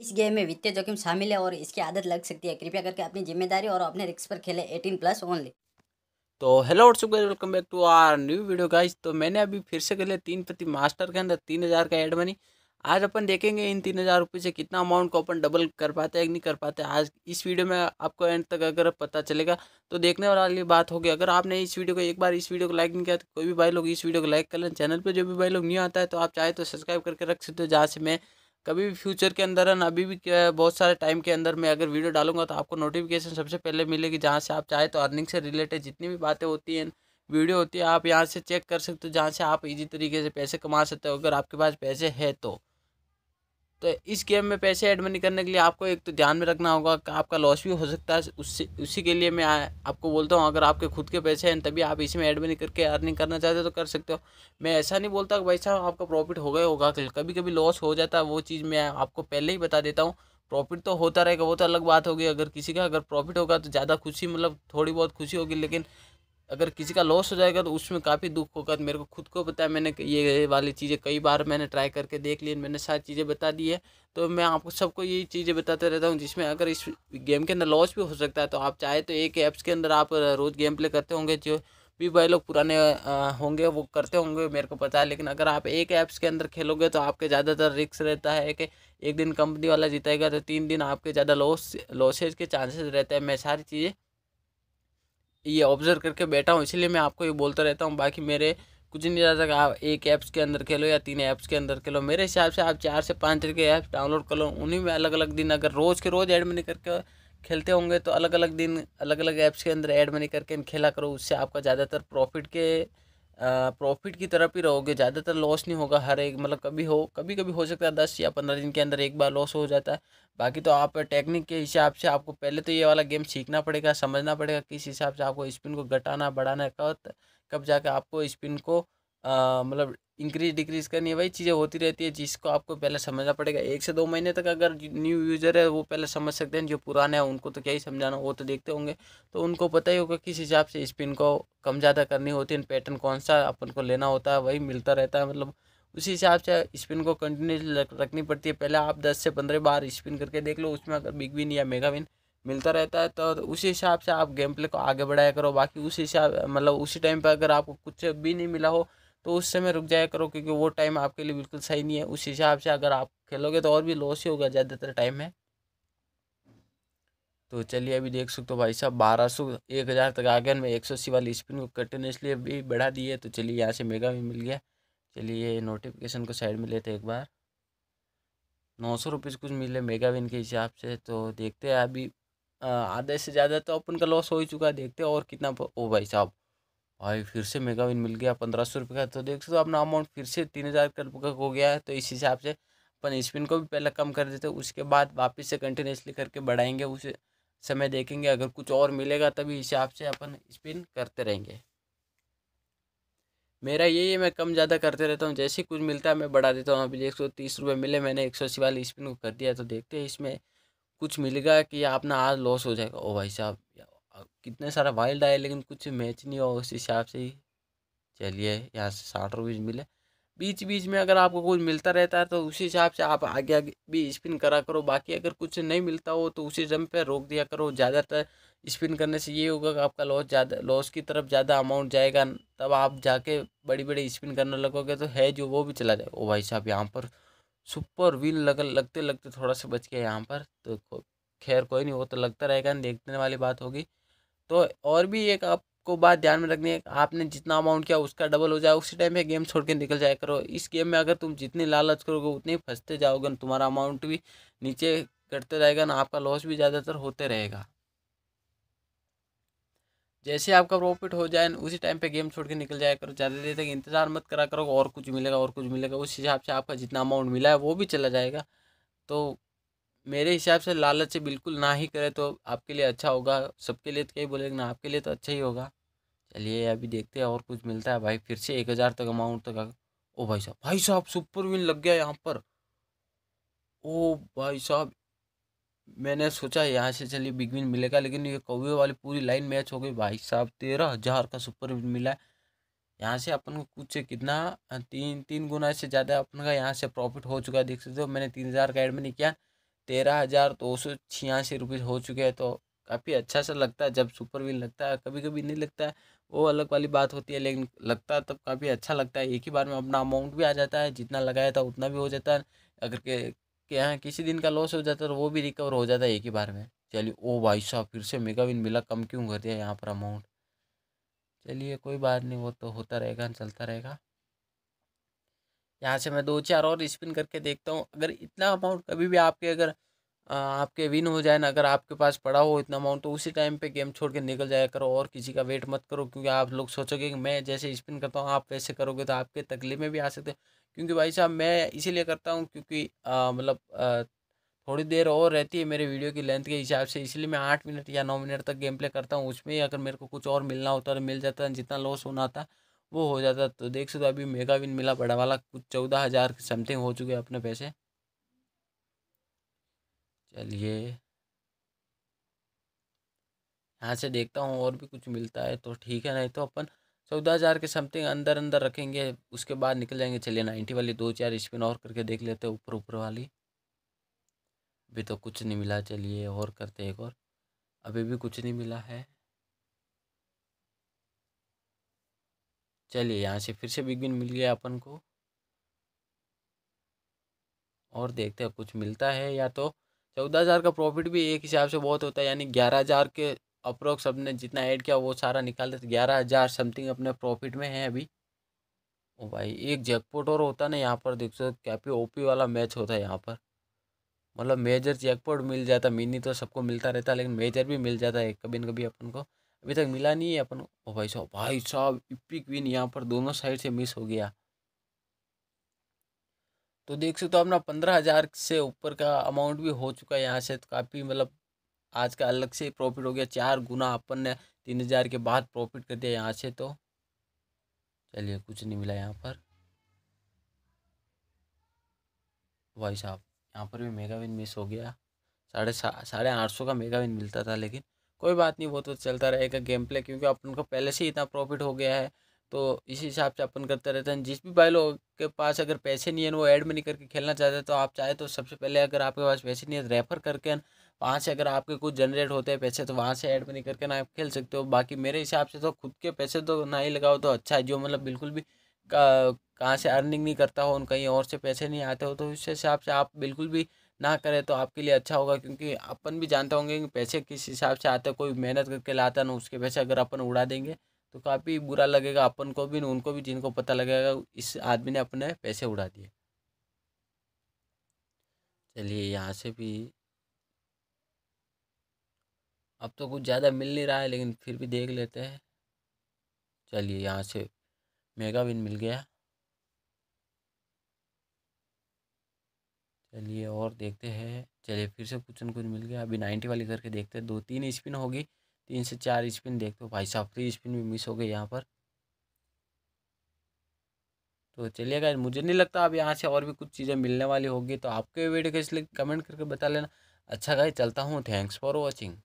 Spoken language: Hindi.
इस गेम में वित्तीय जोखिम शामिल है और इसकी आदत लग सकती है कृपया करके अपनी जिम्मेदारी और अपने रिक्स पर खेले एटीन प्लस ओनली तो hello welcome back to our new video guys तो मैंने अभी फिर से खेले तीन प्रति मास्टर के अंदर तीन हज़ार का एड मनी आज अपन देखेंगे इन तीन हज़ार रुपये से कितना अमाउंट को अपन डबल कर पाते हैं नहीं कर पाते आज इस वीडियो में आपको एंड तक अगर पता चलेगा तो देखने वाली बात होगी अगर आपने इस वीडियो को एक बार इस वीडियो को लाइक नहीं किया तो कोई भी भाई लोग इस वीडियो को लाइक कर लें चैनल पर जो भी भाई लोग नहीं आता है तो आप चाहे तो सब्सक्राइब करके रख सकते हो जहाँ से मैं कभी भी फ्यूचर के अंदर है अभी भी बहुत सारे टाइम के अंदर मैं अगर वीडियो डालूंगा तो आपको नोटिफिकेशन सबसे पहले मिलेगी जहाँ से आप चाहे तो अर्निंग से रिलेटेड जितनी भी बातें होती हैं वीडियो होती है आप यहाँ से चेक कर सकते हो जहाँ से आप इजी तरीके से पैसे कमा सकते हो अगर आपके पास पैसे है तो तो इस गेम में पैसे ऐड मनी करने के लिए आपको एक तो ध्यान में रखना होगा आपका लॉस भी हो सकता है उससे उसी के लिए मैं आपको बोलता हूँ अगर आपके खुद के पैसे हैं तभी आप इसमें ऐड मनी करके अर्निंग करना चाहते हो तो कर सकते हो मैं ऐसा नहीं बोलता कि भाई साहब आपका प्रॉफिट हो गया होगा कभी कभी लॉस हो जाता है वो चीज़ मैं आपको पहले ही बता देता हूँ प्रॉफिट तो होता रहेगा वो तो अलग बात होगी अगर किसी का अगर प्रॉफिट होगा तो ज़्यादा खुशी मतलब थोड़ी बहुत खुशी होगी लेकिन अगर किसी का लॉस हो जाएगा तो उसमें काफ़ी दुख होगा तो मेरे को खुद को पता है मैंने ये वाली चीज़ें कई बार मैंने ट्राई करके देख ली मैंने सारी चीज़ें बता दी है तो मैं आपको सबको ये चीज़ें बताते रहता हूँ जिसमें अगर इस गेम के अंदर लॉस भी हो सकता है तो आप चाहे तो एक ऐप्स के अंदर आप रोज़ गेम प्ले करते होंगे जो भी भाई लोग पुराने होंगे वो करते होंगे मेरे को पता है लेकिन अगर आप एक ऐप्स के अंदर खेलोगे तो आपके ज़्यादातर रिक्स रहता है कि एक दिन कंपनी वाला जीतेगा तो तीन दिन आपके ज़्यादा लॉस लॉसेज के चांसेस रहते हैं मैं सारी चीज़ें ये ऑब्जर्व करके बैठा हूँ इसलिए मैं आपको ये बोलता रहता हूँ बाकी मेरे कुछ नहीं जा सकता आप एक ऐप्स के अंदर खेलो या तीन ऐप्स के अंदर खेलो मेरे हिसाब से आप चार से पाँच तरह के ऐप्स डाउनलोड कर लो उन्हीं में अलग अलग दिन अगर रोज़ के रोज़ ऐड मनी करके खेलते होंगे तो अलग अलग दिन अलग अलग ऐप्स के अंदर ऐड मनी करके खेला करो उससे आपका ज़्यादातर प्रॉफिट के प्रॉफिट की तरफ ही रहोगे ज़्यादातर लॉस नहीं होगा हर एक मतलब कभी हो कभी कभी हो सकता है दस या पंद्रह दिन के अंदर एक बार लॉस हो जाता है बाकी तो आप टेक्निक के हिसाब से आपको पहले तो ये वाला गेम सीखना पड़ेगा समझना पड़ेगा किस हिसाब से आपको स्पिन को घटाना बढ़ाना कब कब जाकर आपको स्पिन को मतलब इंक्रीज डिक्रीज करनी है वही चीज़ें होती रहती है जिसको आपको पहले समझना पड़ेगा एक से दो महीने तक अगर न्यू यूज़र है वो पहले समझ सकते हैं जो पुराने हैं उनको तो क्या ही समझाना वो तो देखते होंगे तो उनको पता ही होगा किस हिसाब से स्पिन को कम ज़्यादा करनी होती है पैटर्न कौन सा अपन को लेना होता है वही मिलता रहता है मतलब उसी हिसाब से स्पिन को कंटिन्यू रखनी पड़ती है पहले आप दस से पंद्रह बार स्पिन करके देख लो उसमें अगर बिग विन या मेगा विन मिलता रहता है तो उसी हिसाब से आप गेम प्ले को आगे बढ़ाया करो बाकी उसी हिसाब मतलब उसी टाइम पर अगर आपको कुछ भी नहीं मिला हो तो उस समय रुक जाया करो क्योंकि वो टाइम आपके लिए बिल्कुल सही नहीं है उस हिसाब से अगर आप खेलोगे तो और भी लॉस ही होगा ज़्यादातर टाइम में तो चलिए अभी देख सकते हो भाई साहब बारह सौ एक हज़ार तक आ गया मैं एक सौ अस्सी वाली स्पिन को कंटिन्यूसली अभी बढ़ा दिए तो चलिए यहाँ से मेगा भी मिल गया चलिए नोटिफिकेशन को साइड में लेते एक बार नौ सौ रुपीज़ कुछ मिले मेगा विन के हिसाब से तो देखते हैं अभी आधे से ज़्यादा तो अपन का लॉस हो ही चुका है देखते हैं और कितना ओ भाई साहब भाई फिर से मेगा विन मिल गया पंद्रह सौ रुपये का तो देख सकते हो अपना अमाउंट फिर से तीन हज़ार का हो गया है तो इस हिसाब से अपन स्पिन को भी पहले कम कर देते उसके बाद वापस से कंटिन्यूसली करके बढ़ाएंगे उस समय देखेंगे अगर कुछ और मिलेगा तभी हिसाब से अपन स्पिन करते रहेंगे मेरा यही है मैं कम ज़्यादा करते रहता हूँ जैसे कुछ मिलता है मैं बढ़ा देता हूँ अभी एक सौ तीस रुपये मिले मैंने एक सौ अस्सी वाली स्पिन को कर दिया तो देखते हैं इसमें कुछ मिलेगा कि अपना आज लॉस हो जाएगा ओ भाई साहब कितना सारा वाइल्ड आया लेकिन कुछ मैच नहीं हुआ उस हिसाब से ही चलिए यहाँ से साठ रुपीज़ मिले बीच बीच में अगर आपको कुछ मिलता रहता है तो उसी हिसाब से आप आगे आगे भी स्पिन करा करो बाकी अगर कुछ नहीं मिलता हो तो उसी जम पे रोक दिया करो ज़्यादातर स्पिन करने से ये होगा कि आपका लॉस ज़्यादा लॉस की तरफ ज़्यादा अमाउंट जाएगा तब आप जाके बड़ी बड़ी स्पिन करने लगोगे तो है जो वो भी चला जाए ओ भाई साहब यहाँ पर सुपर विन लग लगते लगते थोड़ा सा बच गया यहाँ पर तो खैर कोई नहीं वो तो लगता रहेगा देखने वाली बात होगी तो और भी एक आपको बात ध्यान में रखनी है आपने जितना अमाउंट किया उसका डबल हो जाए उसी टाइम में गेम छोड़ के निकल जाया करो इस गेम में अगर तुम जितनी लालच करोगे उतने फंसते जाओगे तुम्हारा अमाउंट भी नीचे कटते रहेगा ना आपका लॉस भी ज़्यादातर होते रहेगा जैसे आपका प्रॉफिट हो जाए उसी टाइम पे गेम छोड़ के निकल जाया करो ज़्यादा देर तक इंतज़ार मत करा करो और कुछ मिलेगा और कुछ मिलेगा उस हिसाब से आपका जितना अमाउंट मिला है वो भी चला जाएगा तो मेरे हिसाब से लालच से बिल्कुल ना ही करे तो आपके लिए अच्छा होगा सबके लिए तो कहीं बोलेंगे ना आपके लिए तो अच्छा ही होगा चलिए अभी देखते हैं और कुछ मिलता है भाई फिर से एक हज़ार तक अमाउंट तक आ ओ भाई साहब भाई साहब सुपर विन लग गया यहाँ पर ओ भाई साहब मैंने सोचा यहाँ से चलिए बिग विन मिलेगा लेकिन ये कौवे वाली पूरी लाइन मैच हो गई भाई साहब तेरह हज़ार का सुपर विन मिला है यहाँ से अपन को कुछ कितना तीन तीन गुना से ज़्यादा अपन का यहाँ से प्रॉफिट हो चुका है देख सकते हो मैंने तीन हज़ार का एड में नहीं किया तेरह हज़ार दो सौ छियासी रुपये हो चुके हैं तो काफ़ी अच्छा सा लगता है जब सुपर व्हील लगता है कभी कभी नहीं लगता है वो अलग वाली बात होती है लेकिन लगता है तब काफ़ी अच्छा लगता है एक ही बार में अपना अमाउंट भी आ जाता है जितना लगाया था उतना भी हो जाता है अगर के यहाँ किसी दिन का लॉस हो जाता है तो वो भी रिकवर हो जाता है एक ही बार में चलिए ओ भाई साहब फिर से मेगा विन मिला कम क्यों कर दिया यहाँ पर अमाउंट चलिए कोई बात नहीं वो तो होता रहेगा चलता रहेगा यहाँ से मैं दो चार और स्पिन करके देखता हूँ अगर इतना अमाउंट कभी भी आपके अगर आपके विन हो जाए ना अगर आपके पास पड़ा हो इतना अमाउंट तो उसी टाइम पे गेम छोड़ के निकल जाया करो और किसी का वेट मत करो क्योंकि आप लोग सोचोगे कि मैं जैसे स्पिन करता हूँ आप वैसे करोगे तो आपके तकलीफ में भी आ सकते क्योंकि भाई साहब मैं इसीलिए करता हूँ क्योंकि मतलब थोड़ी देर और रहती है मेरे वीडियो की लेंथ के हिसाब से इसलिए मैं आठ मिनट या नौ मिनट तक गेम प्ले करता हूँ उसमें अगर मेरे को कुछ और मिलना होता तो मिल जाता जितना लॉस होना था वो हो जाता तो देख सकते हो अभी मेगा विन मिला बड़ा वाला कुछ चौदह हज़ार समथिंग हो चुके अपने पैसे चलिए यहाँ से देखता हूँ और भी कुछ मिलता है तो ठीक है नहीं तो अपन चौदह हज़ार के समथिंग अंदर अंदर रखेंगे उसके बाद निकल जाएंगे चलिए नाइन्टी वाली दो चार स्पिन और करके देख लेते हैं ऊपर ऊपर वाली अभी तो कुछ नहीं मिला चलिए और करते एक और अभी भी कुछ नहीं मिला है चलिए यहाँ से फिर से बिग बिन मिल गया अपन को और देखते हैं कुछ मिलता है या तो चौदह हज़ार का प्रॉफिट भी एक हिसाब से बहुत होता है यानी ग्यारह हज़ार के अप्रोक्स अपने जितना ऐड किया वो सारा निकाल देते ग्यारह हज़ार समथिंग अपने प्रॉफिट में है अभी ओ भाई एक जैकपॉट और होता ना यहाँ पर देख सो कैपी ओपी वाला मैच होता है यहाँ पर मतलब मेजर जैकपॉट मिल जाता मिनी तो सबको मिलता रहता लेकिन मेजर भी मिल जाता है कभी न कभी अपन को अभी तक मिला नहीं है अपन ओ भाई साहब भाई साहब इपिक विन यहाँ पर दोनों साइड से मिस हो गया तो देख सकते हो अपना पंद्रह हज़ार से ऊपर का अमाउंट भी हो चुका है यहाँ से तो काफ़ी मतलब आज का अलग से प्रॉफिट हो गया चार गुना अपन ने तीन हज़ार के बाद प्रॉफिट कर दिया यहाँ से तो चलिए कुछ नहीं मिला यहाँ पर भाई साहब यहाँ पर भी मेगाविन मिस हो गया साढ़े सा साढ़े आठ सौ का मेगाविन मिलता था लेकिन कोई बात नहीं वो तो चलता रहेगा गेम प्ले क्योंकि अपन को पहले से इतना प्रॉफिट हो गया है तो इसी हिसाब से अपन करते रहते हैं जिस भी भाई लोग के पास अगर पैसे नहीं है वो ऐड नहीं करके खेलना चाहते हैं तो आप चाहे तो सबसे पहले अगर आपके पास पैसे नहीं है रेफर तो करके वहाँ से अगर आपके कुछ जनरेट होते हैं पैसे तो वहाँ से ऐड मनी करके ना आप खेल सकते हो बाकी मेरे हिसाब से तो खुद के पैसे तो ना ही लगाओ तो अच्छा है जो मतलब बिल्कुल भी कहाँ से अर्निंग नहीं करता हो उन कहीं और से पैसे नहीं आते हो तो उस हिसाब से आप बिल्कुल भी ना करें तो आपके लिए अच्छा होगा क्योंकि अपन भी जानते होंगे कि पैसे किस हिसाब से आते हैं कोई मेहनत करके लाता ना उसके पैसे अगर अपन उड़ा देंगे तो काफ़ी बुरा लगेगा अपन को भी उनको भी जिनको पता लगेगा इस आदमी ने अपने पैसे उड़ा दिए चलिए यहाँ से भी अब तो कुछ ज़्यादा मिल नहीं रहा है लेकिन फिर भी देख लेते हैं चलिए यहाँ से मेगा विन मिल गया चलिए और देखते हैं चलिए फिर से कुछ न कुछ मिल गया अभी नाइन्टी वाली करके देखते हैं दो तीन स्पिन होगी तीन से चार स्पिन देखते हो भाई साहब थ्री स्पिन भी मिस हो गई यहाँ पर तो चलिए गाइज मुझे नहीं लगता अब यहाँ से और भी कुछ चीज़ें मिलने वाली होगी तो आपके वीडियो के इसलिए कमेंट करके बता लेना अच्छा गाइज चलता हूँ थैंक्स फॉर वॉचिंग